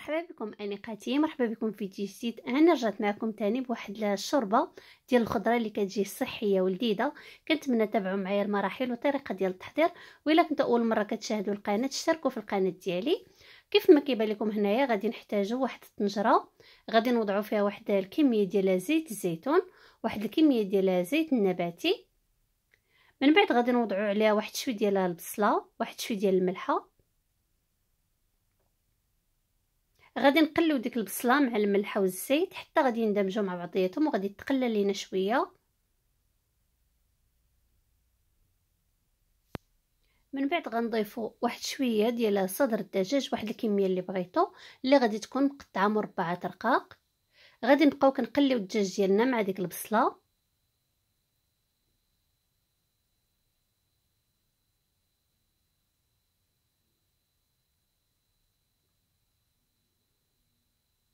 مرحبا بكم انيقاتي مرحبا بكم في فيديو جديد انا رجعت معكم تاني بواحد الشوربه ديال الخضره اللي كتجي صحيه ولذيذه كنتمنى تتابعوا معايا المراحل والطريقه ديال التحضير والا كنت اول مره كتشاهدوا القناه اشتركوا في القناه ديالي كيف ما كيبان لكم هنايا غادي نحتاجوا واحد الطنجره غادي نوضعوا فيها واحد الكميه ديال زيت الزيتون واحد الكميه ديال زيت النباتي من بعد غادي نوضعوا عليها واحد شويه ديال البصله واحد شويه ديال الملحه غادي نقلو ديك البصله مع الملح والزيت حتى غادي يندمجوا مع بعضياتهم وغادي تقلى لينا شويه من بعد غنضيفو واحد شويه ديال صدر الدجاج واحد الكميه اللي بغيتو اللي غادي تكون مقطعه مربعات رقاق غادي نبقاو كنقليو الدجاج ديالنا مع ديك البصله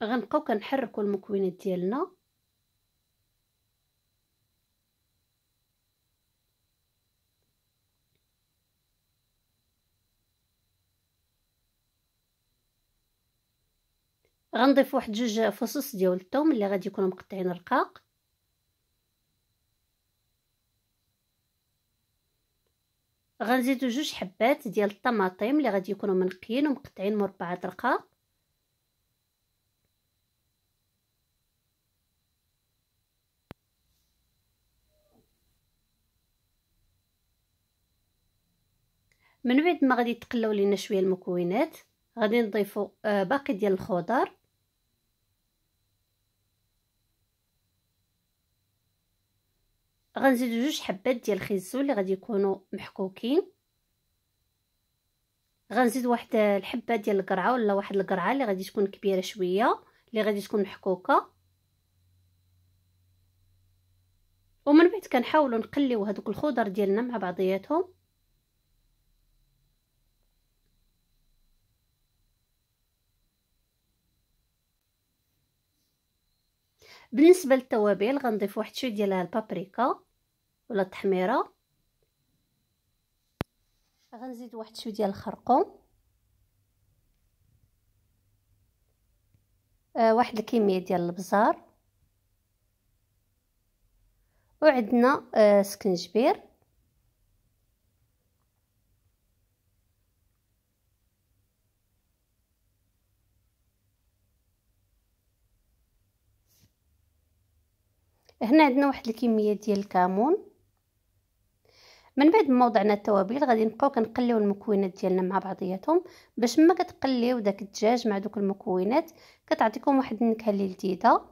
غنبقاو كنحركو المكونات ديالنا غنضيف واحد جوج فصوص ديال الثوم اللي غادي يكونوا مقطعين رقاق غنزيدو جوج حبات ديال الطماطم اللي غادي يكونوا منقيين ومقطعين مربعات رقاق من بعد ما غادي تقلاو لينا شويه المكونات غادي نضيفو آه، باقي ديال الخضر غنزيدو جوج حبات ديال الخيزو اللي غادي يكونوا محكوكين غنزيد واحد آه، الحبه ديال القرعه ولا واحد القرعه اللي غادي تكون كبيره شويه اللي غادي تكون محكوكه ومن بعد كنحاولوا نقليو هذوك الخضر ديالنا مع بعضياتهم بالنسبه للتوابل غنضيف واحد شويه ديال البابريكا ولا التحميره غنزيد واحد شويه ديال الخرقوم آه واحد الكميه ديال البزار وعندنا آه سكنجبير هنا عندنا واحد الكميه ديال الكمون من بعد ما وضعنا التوابل غادي نبقاو كنقليو المكونات ديالنا مع بعضياتهم باش ما كتقليو داك الدجاج مع دوك المكونات كتعطيكم واحد النكهه اللي لذيذه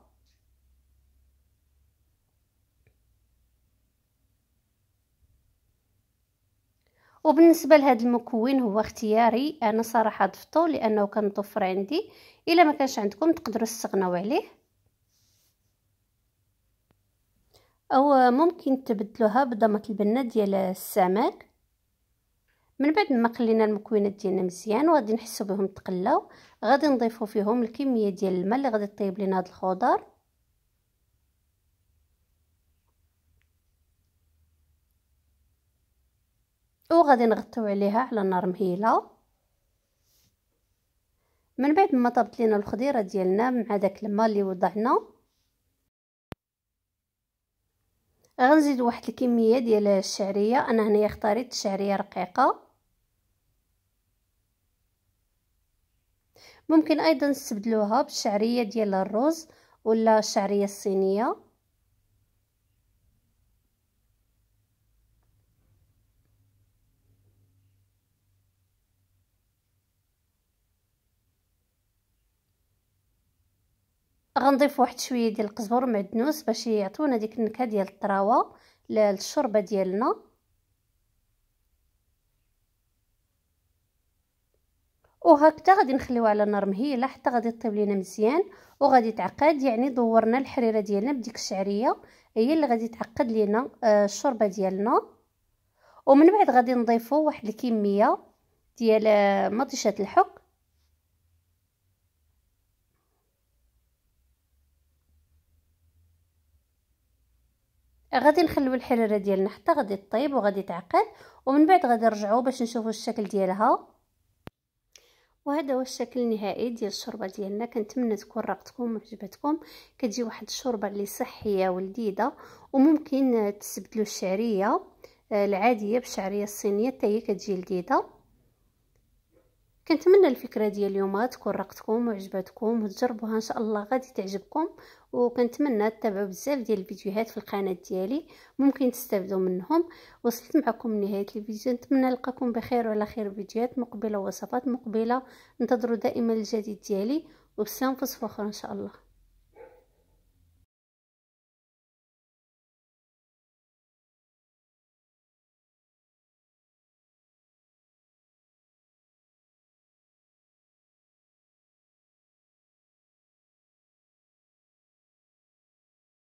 وبالنسبه لهذا المكون هو اختياري انا صراحه ضفته لانه كنطفر عندي الا ما كانش عندكم تقدروا تستغناو عليه أو ممكن تبدلوها بضمة البنة ديال السمك من بعد ما قلينا المكونات ديالنا مزيان وغادي نحسو بهم تقلاو غادي نضيفو فيهم الكميه ديال الماء اللي غادي طيب لنا هاد الخضر وغادي نغطيو عليها على نار مهيله من بعد ما طابت لينا الخضيره ديالنا مع داك الماء اللي وضعنا غنزيد واحد الكميه ديال الشعريه انا هنايا اختاريت الشعريه رقيقه ممكن ايضا نستبدلوها بالشعريه ديال الروز ولا الشعريه الصينيه غنضيف واحد شويه ديال القزبر معدنوس باش يعطونا ديك النكهه ديال الطراوه للشوربه ديالنا وهكذا غادي نخليوها على نار مهيله حتى غادي طيب لينا مزيان وغادي تعقد يعني دورنا الحريره ديالنا بديك الشعريه هي اللي غادي تعقد لينا آه، الشوربه ديالنا ومن بعد غادي نضيفوا واحد الكميه ديال آه، مطيشه الحك غادي نخليو الحراره ديالنا حتى غادي طيب وغادي تعقد ومن بعد غادي نرجعو باش نشوفو الشكل ديالها وهذا هو الشكل النهائي ديال الشوربه ديالنا كنتمنى تكون راقتكم وعجبتكم كتجي واحد الشوربه اللي صحيه ولذيذه وممكن تسبدلو الشعريه آه، العاديه بالشعريه الصينيه حتى هي كتجي لذيذه كنتمنى الفكره ديال اليوم تكون رقتكم وعجبتكم وتجربوها ان شاء الله غادي تعجبكم وكنتمنى تتابعوا بزاف ديال الفيديوهات في القناه ديالي ممكن تستافدوا منهم وصلت معكم لنهايه الفيديو نتمنى نلقاكم بخير وعلى خير فيديوهات مقبله ووصفات مقبله انتظروا دائما الجديد ديالي وبسلام في ان شاء الله